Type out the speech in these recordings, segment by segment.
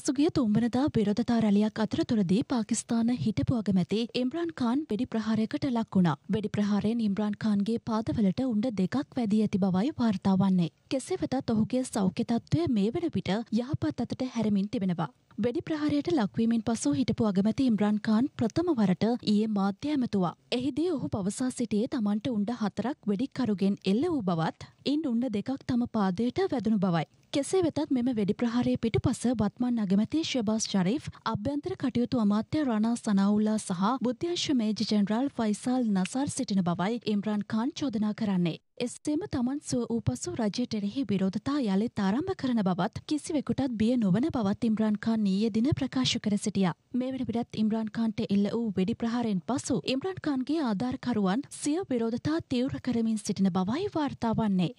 පසුගිය තුන්වනදා විරෝධතා රැලියක් අතරතුරදී පාකිස්තාන හිටපු අගමැති ඉම්රාන් කාන් වෙඩි ප්‍රහාරයකට ලක් වුණා. වෙඩි ප්‍රහාරයෙන් ඉම්රාන් කාන්ගේ පාදවලට උණ්ඩ දෙකක් වැදී ඇති බවයි වාර්තා වන්නේ. කෙසේ වෙතත් ඔහුගේ සෞඛ්‍ය තත්ත්වය මේ වන විට යහපත් අතට හැරමින් තිබෙනවා. වෙඩි ප්‍රහාරයට ලක්වීමෙන් පසු හිටපු අගමැති ඉම්රාන් කාන් ප්‍රථම වරට ඊයේ මාධ්‍ය ඇමතුවා. එහිදී ඔහු පවසා සිටියේ තමන්ට උණ්ඩ හතරක් වෙඩික්කරුගෙන් එල්ල වූ බවත් ඉන් උණ්ඩ දෙකක් තම පාදයට වැදුණු බවයි. කෙසේ වෙතත් මෙම වෙඩි ප්‍රහාරය පිටුපස වත්මන් අගමැති ශබාස් ශරීෆ් අභ්‍යන්තර කටයුතු අමාත්‍ය රණා සනාඋල්ලා සහ බුද්ධාශ්ව මේජ ජෙනරාල් ෆයිසාල් නසර් සිටින බවයි ඉම්රාන් ඛාන් චෝදනා කරන්නේ. එස්සේම තමන් සුව වූ පසු රජයට එරෙහි විරෝධතා යළිත් ආරම්භ කරන බවත් කිසිවෙකුටත් බිය නොවන බවත් ඉම්රාන් ඛාන් ඊයේ දින ප්‍රකාශ කර සිටියා. මේ වන විටත් ඉම්රාන් ඛාන්ට එල්ල වූ වෙඩි ප්‍රහාරයෙන් පසු ඉම්රාන් ඛාන්ගේ ආධාරකරුවන් සිය විරෝධතා තීව්‍ර කරමින් සිටින බවයි වාර්තා වන්නේ.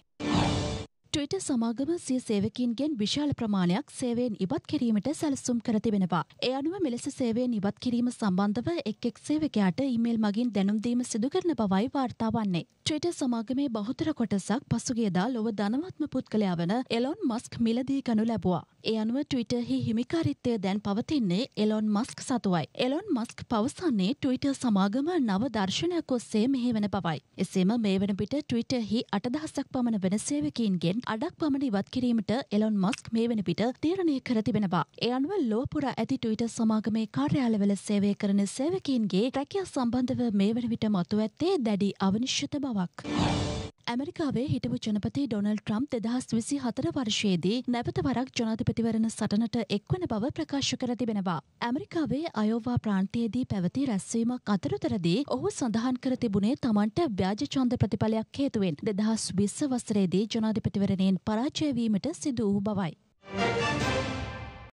ටවිට සමාගම සිය සේවකින්ගෙන් විශාල ප්‍රමාණයක් සේවයෙන් ඉවත් කිරීමට සැලසුම් කර තිබෙනවා. ඒ අනුව මෙලෙස සේවයෙන් ඉවත් කිරීම සම්බන්ධව එක් එක් සේවකයාට ඊමේල් මගින් දැනුම්දීම සිදු කරන බවයි වාර්තා වන්නේ. ටවිට සමාගමේ බහුතර කොටසක් පසුගියදා ලොව ධනවත්ම පුද්ගලයා වන එලොන් මස්ක් මිලදී ගනු ලැබුවා. ඒ අනුව ටවිටහි හිමිකාරිත්වය දැන් පවතින්නේ එලොන් මස්ක් සතුවයි. එලොන් මස්ක් පවසන්නේ ටවිට සමාගම නව දර්ශනයක් ඔස්සේ මෙහි වෙන පවයි. එසේම මේ වන පිට ටවිටහි අටදහසක් පමණ වෙන සේවකීන්ගෙන් අඩක් පමණ ඉවත් කිරීමට එලොන් මස්ක් මේ වෙන පිට තීරණය කරතිබෙනවා. ඒ අනුව ලෝපුර ඇති ටවිට සමාගමේ කාර්යාලවල සේවය කරන සේවකීන්ගේ රැකියා සම්බන්ධව මේ වන විට මතු ඇත්තේ දැඩි අවනිශ්්‍යත බවක්. ඇමරිකාවේ හිටපු ජනපති ඩොනල් ට්‍රම් දෙදහස් විසි හතර වර්ෂයේදී නැවත වරක් ජනාධිපතිවරණ සටනට එක්වන බව ප්‍රකාශ කර තිබෙනවා. ඇමරිකාවේ අයෝවා ප්‍රාන්තයේදී පැවති රැස්වීමක් අතරතරදී ඔහු සඳහන් කර තිබුණේ තමන්ට ව්‍යාජචන්ද ප්‍රතිඵලයක් හේතුවෙන් දෙදහස් විස්ස වසරේදී ජනාධිපතිවරණයෙන් පරාජයවීමට සිදු වූ බවයි.